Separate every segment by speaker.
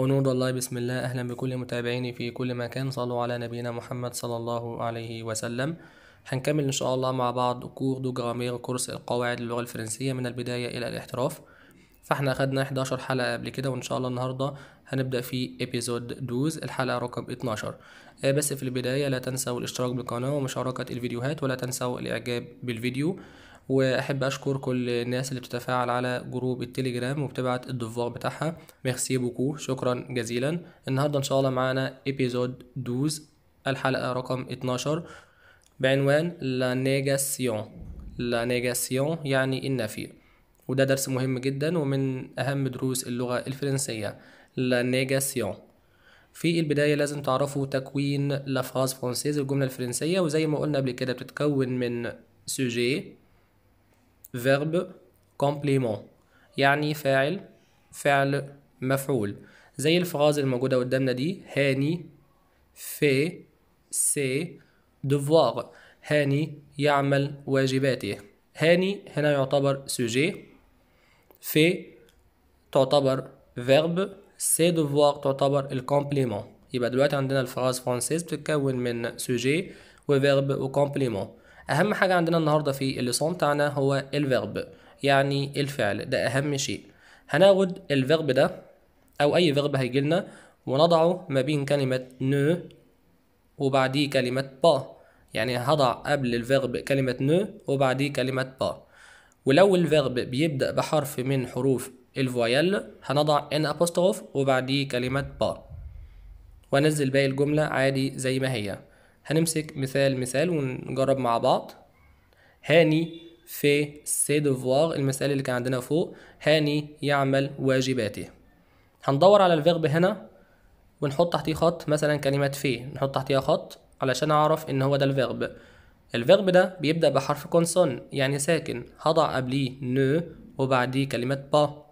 Speaker 1: ونور الله بسم الله أهلا بكل متابعيني في كل مكان صلوا على نبينا محمد صلى الله عليه وسلم هنكمل إن شاء الله مع بعض كور دو جرامير كورس القواعد اللغة الفرنسية من البداية إلى الاحتراف فاحنا خدنا 11 حلقة قبل كده وإن شاء الله النهاردة هنبدأ في ابيزود 12 الحلقة رقم 12 آه، بس في البداية لا تنسوا الاشتراك بالقناة ومشاركة الفيديوهات ولا تنسوا الإعجاب بالفيديو واحب اشكر كل الناس اللي بتتفاعل على جروب التليجرام وبتبعت الضفاع بتاعها ميرسي بوكو شكرا جزيلا النهارده ان شاء الله معانا ايبيزود دوز الحلقه رقم 12 بعنوان لا نيجاسيون لا نيجاسيون يعني النفي وده درس مهم جدا ومن اهم دروس اللغه الفرنسيه لا نيجاسيون في البداية لازم تعرفوا تكوين لافراز فرنسيز الجملة الفرنسية وزي ما قلنا قبل كده بتتكون من سوجي فيرب كومبليمون يعني فاعل فعل مفعول زي الفراز الموجودة قدامنا دي هاني في سي دوفوار هاني يعمل واجباته هاني هنا يعتبر سوجي في تعتبر فيرب سي دوفوار تعتبر الكومبليمون يبقى دلوقتي عندنا الفراز فرانسيز بتتكون من سوجي وفيرب وكومبليمون اهم حاجه عندنا النهارده في الليسون بتاعنا هو الفيرب يعني الفعل ده اهم شيء هناخد الفيرب ده او اي فيرب هيجي لنا ونضعه ما بين كلمه نو وبعديه كلمه با يعني هضع قبل الفيرب كلمه نو وبعديه كلمه با ولو الفيرب بيبدا بحرف من حروف الفويل هنضع ان ابوستروف وبعديه كلمه با وانزل باقي الجمله عادي زي ما هي هنمسك مثال مثال ونجرب مع بعض هاني في سي دوفوار المثال اللي كان عندنا فوق هاني يعمل واجباته هندور على الفيرب هنا ونحط تحتيه خط مثلا كلمة في نحط تحتيها خط علشان أعرف إن هو ده الفيرب الفيرب ده بيبدأ بحرف كونسون يعني ساكن هضع قبليه نو وبعديه كلمة با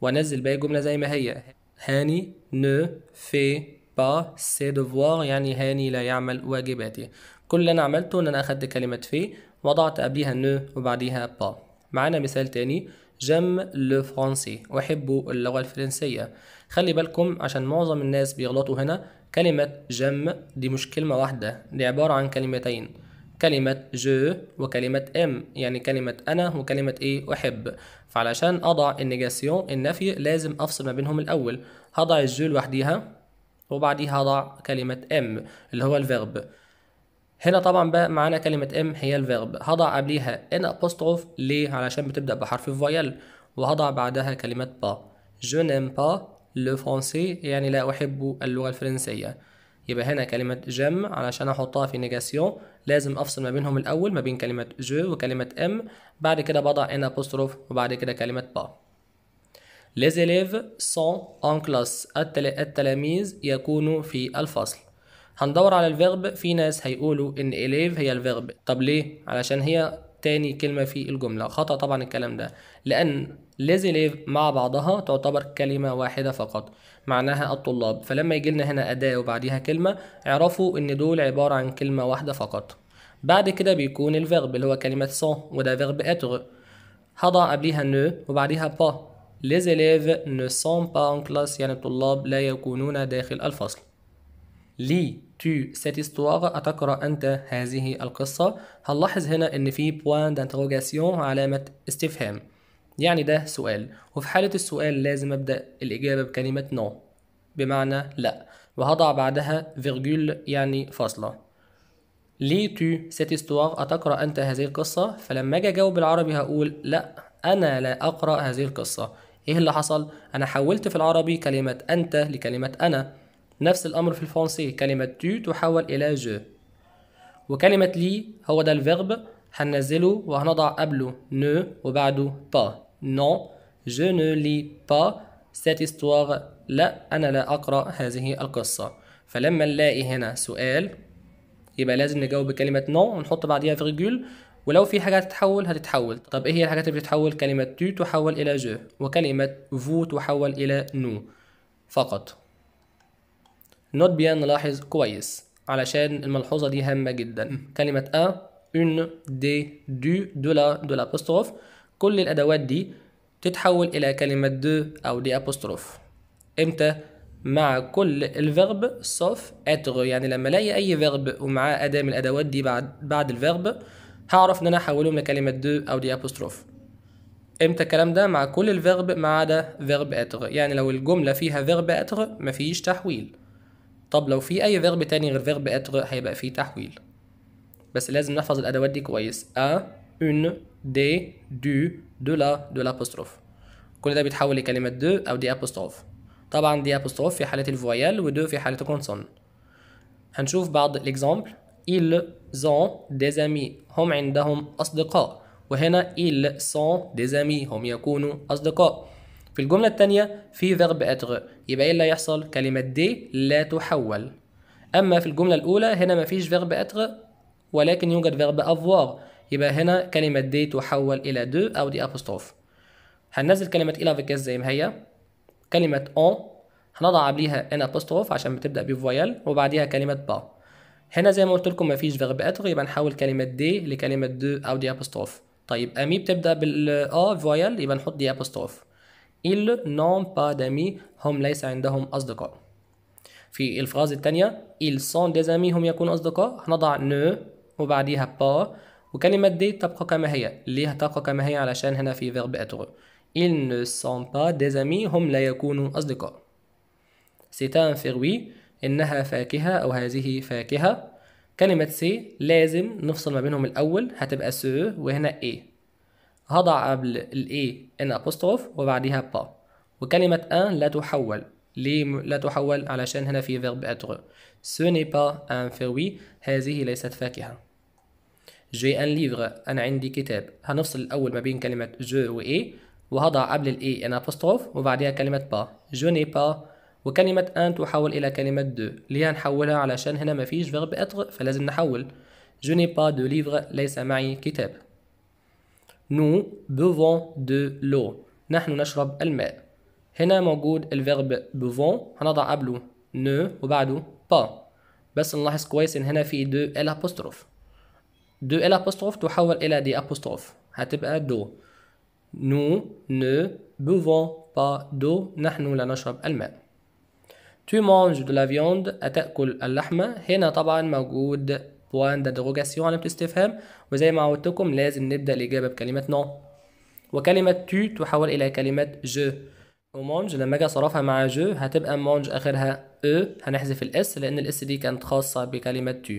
Speaker 1: وأنزل باقي الجملة زي ما هي هاني نو في با سي دوفوار يعني هاني لا يعمل واجباته كل اللي أنا عملته إن أنا أخدت كلمة في وضعت قبليها نو وبعديها با معانا مثال تاني جم لو فرونسي أحب اللغة الفرنسية خلي بالكم عشان معظم الناس بيغلطوا هنا كلمة جم دي مش كلمة واحدة دي عبارة عن كلمتين كلمة جو وكلمة ام يعني كلمة أنا وكلمة إيه أحب فعلشان أضع النيجاسيون النفي لازم أفصل ما بينهم الأول هضع الجو لوحديها وبعديها ضع كلمة ام اللي هو الفيرب هنا طبعا بقى معانا كلمة ام هي الفيرب هضع قبليها ان ابوستروف ليه علشان بتبدأ بحرف الفويل وهضع بعدها كلمة با جو نيم با لو فرونسي يعني لا أحب اللغة الفرنسية يبقى هنا كلمة جم علشان أحطها في نيجاسيون لازم أفصل ما بينهم الأول ما بين كلمة جو وكلمة ام بعد كده بضع ان ابوستروف وبعد كده كلمة با Les élèves sont en classe التلاميذ يكونوا في الفصل هندور على الفيرب في ناس هيقولوا ان إليف هي الفيرب طب ليه علشان هي تاني كلمة في الجملة خطأ طبعا الكلام ده لأن les élèves مع بعضها تعتبر كلمة واحدة فقط معناها الطلاب فلما يجي لنا هنا أداة وبعديها كلمة اعرفوا إن دول عبارة عن كلمة واحدة فقط بعد كده بيكون الفيرب اللي هو كلمة سون وده فيرب اتر هضع قبليها نو وبعديها با Les élèves ne sont pas en classe يعني الطلاب لا يكونون داخل الفصل. لي تو cette histoire أتقرأ أنت هذه القصة؟ هنلاحظ هنا إن في point d'interrogation علامة استفهام. يعني ده سؤال وفي حالة السؤال لازم أبدأ الإجابة بكلمة نو بمعنى لا وهضع بعدها فيرجول يعني فاصلة لي تو سيت استوار أتقرأ أنت هذه القصة فلما أجي أجاوب بالعربي هقول لا أنا لا أقرأ هذه القصة ايه اللي حصل انا حولت في العربي كلمه انت لكلمه انا نفس الامر في الفرنسي كلمه تو تحول الى جو وكلمه لي هو ده الفيرب هننزله وهنضع قبله نو وبعده با نو جو نو لي با cette histoire لا أنا لا أقرأ هذه القصة فلما نلاقي هنا سؤال يبقى لازم نجاوب بكلمة نو ونحط بعديها فيرجول ولو في حاجات تتحول هتتحول طب ايه هي الحاجات اللي بتتحول كلمة تو تحول إلى جو وكلمة فو تحول إلى نو فقط نوت بيان نلاحظ كويس علشان الملحوظة دي هامة جدا كلمة أ اون دي دو دولا دولا أبوستروف كل الأدوات دي تتحول إلى كلمة دو أو دي أبوستروف إمتى؟ مع كل الفيرب سوف اتغ يعني لما الاقي اي فيرب ومعاه اداه من الادوات دي بعد بعد الفيرب هعرف ان انا احولهم لكلمه دو او دي ابوستروف امتى الكلام ده مع كل الفيرب ما عدا فيرب اتر يعني لو الجمله فيها فيرب اتر مفيش تحويل طب لو في اي فيرب تاني غير فيرب اتر هيبقى فيه تحويل بس لازم نحفظ الادوات دي كويس ا اون دي دو دو لا دو لابوستروف كل ده بيتحول لكلمه دو او دي ابوستروف طبعا دي ابوستروف في حاله الفويال ودو في حاله الكونسون هنشوف بعض الاكزامبل إل زون des amis هم عندهم أصدقاء وهنا إل سون des amis هم يكونوا أصدقاء في الجملة الثانية في verb être يبقى إيه اللي هيحصل كلمة دي لا تحول أما في الجملة الأولى هنا مفيش verb être ولكن يوجد verb avoir يبقى هنا كلمة دي تحول إلى دو أو دي أبوستروف هننزل كلمة إلى فيكاس زي ما هي كلمة أون هنضع قبليها إن أبوستروف عشان بتبدأ بفويال وبعديها كلمة با هنا زي ما قلت لكم مفيش فيرب اتر يبقى نحول كلمه دي لكلمه دو او دي ابوستروف طيب امي بتبدا بال أ آه، فويال يبقى نحط دي ابوستروف ايل نون با دامي هم ليس عندهم اصدقاء في الفراز الثانيه ايل سون دي زامي هم يكون اصدقاء هنضع نو وبعديها با وكلمه دي تبقى كما هي ليه تبقى كما هي علشان هنا في فيرب اتر ايل نو سون با دي زامي هم لا يكونوا اصدقاء c'est un إنها فاكهة أو هذه فاكهة كلمة سي لازم نفصل ما بينهم الأول هتبقى سو وهنا إيه هضع قبل الإيه إن أبوستروف وبعديها با وكلمة أن لا تحول ليه لا تحول علشان هنا في فيرب أتر سو ني با ان فروي هذه ليست فاكهة جي ان ليفغ أنا عندي كتاب هنفصل الأول ما بين كلمة جو وإيه وهضع قبل الإيه إن أبوستروف وبعديها كلمة با جو ني با وكلمة أن تحول إلى كلمة دو ليه نحولها علشان هنا مفيش فيرب اتر فلازم نحول Je n'ai pas de livre ليس معي كتاب Nous buvons de l'eau نحن نشرب الماء هنا موجود الفيرب بوفون هنضع قبله نو وبعده با بس نلاحظ كويس ان هنا في دو ال ابوستروف دو ال ابوستروف تحول الى دي ابوستروف هتبقى دو نو نو بوفون با دو نحن لا نشرب الماء Tu manges de la viande أتأكل اللحمة هنا طبعا موجود بوان d'interrogation علامة استفهام وزي ما عودتكم لازم نبدأ الإجابة بكلمة نو وكلمة تو تحول إلى كلمة جو ومونج لما أجي أصرفها مع جو هتبقى مونج آخرها أو هنحذف الإس لأن الإس دي كانت خاصة بكلمة تو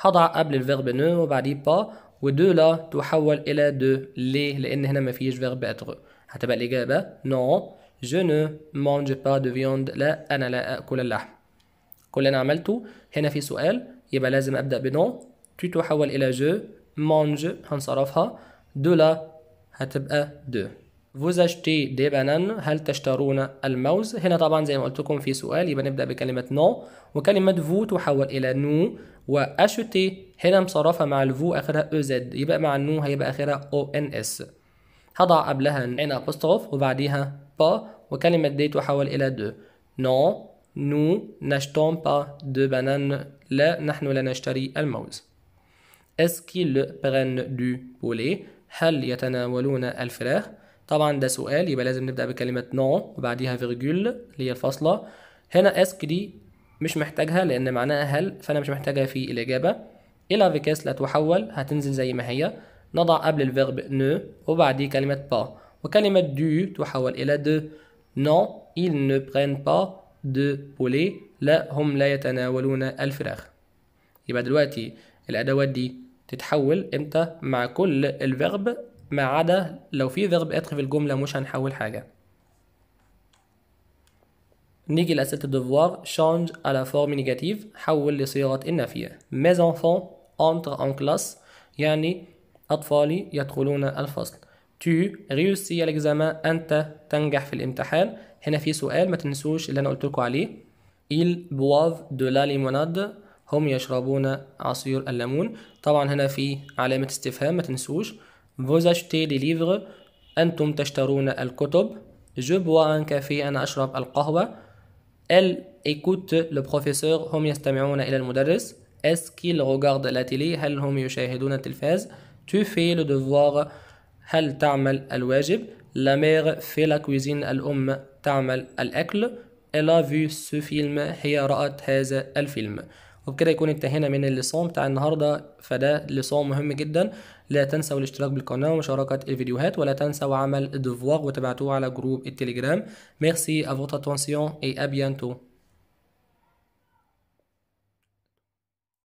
Speaker 1: هضع قبل الفيرب نو وبعديه با ودو لا تحول إلى دو ليه لأن هنا مفيش فيرب اتر هتبقى الإجابة نو Je ne mange pas de viande لا أنا لا أكل اللحم كل اللي أنا عملته هنا في سؤال يبقى لازم أبدأ بنو tu تحول إلى je mange هنصرفها de la هتبقى de Vous achetez des bananes هل تشترون الموز هنا طبعا زي ما قلت لكم في سؤال يبقى نبدأ بكلمة نو وكلمة vous تحول إلى و acheter هنا مصرفها مع الفو آخرها زد e يبقى مع النو هيبقى آخرها إن إس هضع قبلها ان ابوستروف وبعديها با وكلمة دي تحول إلى دو نو نو نشتون با دو بانان لا نحن لا نشتري الموز اسكيل برن دو بولي هل يتناولون الفراخ طبعا ده سؤال يبقى لازم نبدأ بكلمة نو وبعديها فيرجول اللي هي الفاصلة هنا اسك دي مش محتاجها لأن معناها هل فأنا مش محتاجها في الإجابة إلى فيكاس لا تحول هتنزل زي ما هي نضع قبل الفيرب نو وبعديه كلمة با وكلمة دو تحول إلى دو نو ils ne prennent با دو بولي لا هم لا يتناولون الفراخ يبقى دلوقتي الأدوات دي تتحول امتى مع كل الفيرب ما عدا لو في فيرب إتر في الجملة مش هنحول حاجة نيجي لأسئلة الدفوار change على forme négative حول لصيغة النافية mes enfants entrent en classe يعني أطفالي يدخلون الفصل تو ريوسي à أنت تنجح في الامتحان هنا في سؤال ما تنسوش اللي أنا قلت لكم عليه إيل بواف دو لا ليموناد هم يشربون عصير الليمون طبعا هنا في علامة استفهام ما تنسوش فوز اشتي لي ليفغ أنتم تشترون الكتب je bois un café أنا أشرب القهوة إل إيكوت لو بروفيسور هم يستمعون إلى المدرس إس كيل روغارد لا تيلي هل هم يشاهدون التلفاز Tu fais le devoir. هل تعمل الواجب La mère fait la cuisine. الأم تعمل الأكل. Elle a vu ce film. هي رأت هذا الفيلم. وبكده يكون انتهينا من الليسون بتاع النهارده فده ليسون مهم جدا لا تنسوا الاشتراك بالقناه ومشاركه الفيديوهات ولا تنسوا عمل الدفواغ وتابعتوه على جروب التليجرام ميرسي افوت اتونسيون attention ا à